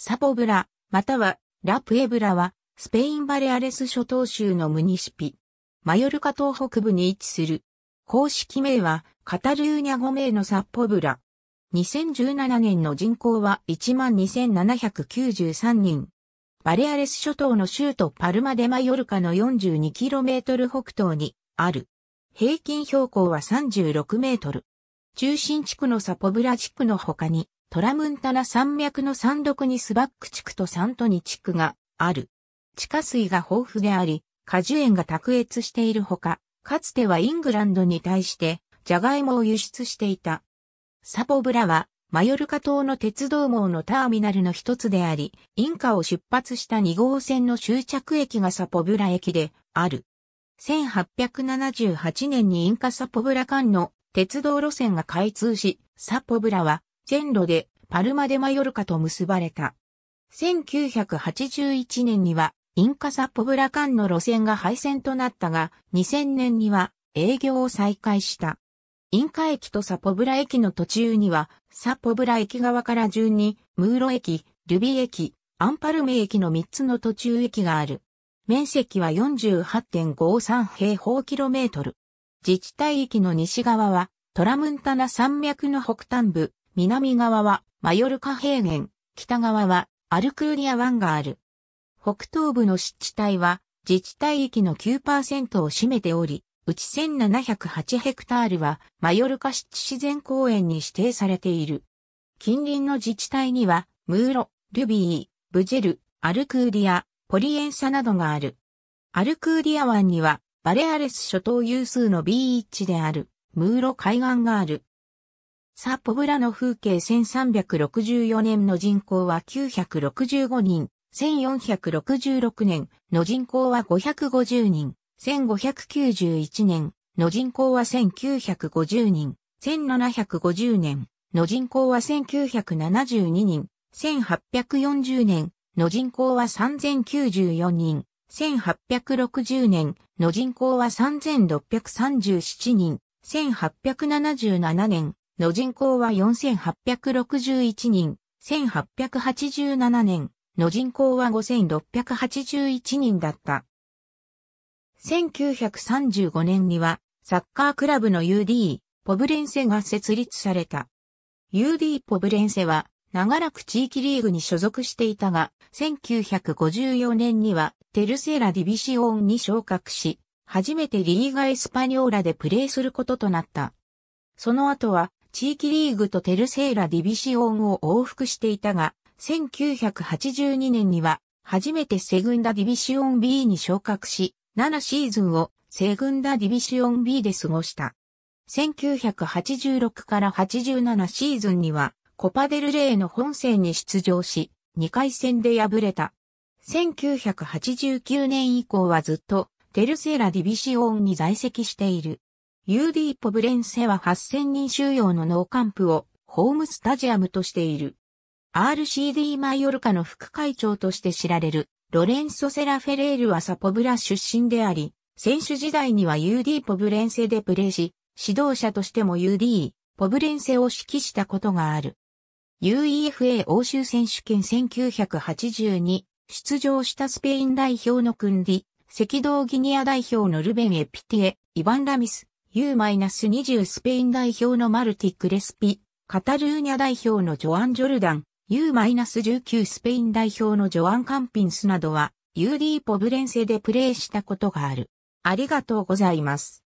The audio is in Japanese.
サポブラ、またはラプエブラは、スペインバレアレス諸島州のムニシピ。マヨルカ島北部に位置する。公式名は、カタルーニャ語名のサポブラ。2017年の人口は12,793人。バレアレス諸島の州都パルマデマヨルカの 42km 北東にある。平均標高は 36m。中心地区のサポブラ地区の他に、トラムンタナ山脈の山麓にスバック地区とサントニ地区がある。地下水が豊富であり、果樹園が卓越しているほか、かつてはイングランドに対してジャガイモを輸出していた。サポブラはマヨルカ島の鉄道網のターミナルの一つであり、インカを出発した2号線の終着駅がサポブラ駅である。1878年にインカサポブラ間の鉄道路線が開通し、サポブラは全路でパルマ・デ・マヨルカと結ばれた。1981年には、インカサ・ポブラ間の路線が廃線となったが、2000年には営業を再開した。インカ駅とサポブラ駅の途中には、サポブラ駅側から順に、ムーロ駅、ルビ駅、アンパルメ駅の3つの途中駅がある。面積は48.53平方キロメートル。自治体域の西側は、トラムンタナ山脈の北端部、南側はマヨルカ平原、北側はアルクーリア湾がある。北東部の湿地帯は自治体域の9%を占めており、うち1708ヘクタールはマヨルカ湿地自然公園に指定されている。近隣の自治体には、ムーロ、ルビー、ブジェル、アルクーリア、ポリエンサなどがある。アルクーリア湾には、バレアレス諸島有数のビーチである、ムーロ海岸がある。サーポブラの風景1364年の人口は965人、1466年の人口は550人、1591年の人口は1950人、1750年の人口は1972人、1840年の人口は3094人、1860年の人口は3637人、1877年の人口は4861人、1887年の人口は5681人だった。1935年にはサッカークラブの UD、ポブレンセが設立された。UD ポブレンセは長らく地域リーグに所属していたが、1954年にはテルセラディビシオンに昇格し、初めてリーガエスパニョーラでプレーすることとなった。その後は地域リーグとテルセーラディビシオンを往復していたが、1982年には初めてセグンダディビシオン B に昇格し、7シーズンをセグンダディビシオン B で過ごした。1986から87シーズンにはコパデルレーの本戦に出場し、2回戦で敗れた。1989年以降はずっとテルセーラディビシオンに在籍している。UD ポブレンセは8000人収容の脳カンプをホームスタジアムとしている。RCD マイオルカの副会長として知られるロレンソ・セラフェレールはサポブラ出身であり、選手時代には UD ポブレンセでプレーし、指導者としても UD ポブレンセを指揮したことがある。UEFA 欧州選手権1982出場したスペイン代表のクンディ、赤道ギニア代表のルベン・エピティエ、イヴァン・ラミス、U-20 スペイン代表のマルティ・クレスピ、カタルーニャ代表のジョアン・ジョルダン、U-19 スペイン代表のジョアン・カンピンスなどは UD ポブレンセでプレーしたことがある。ありがとうございます。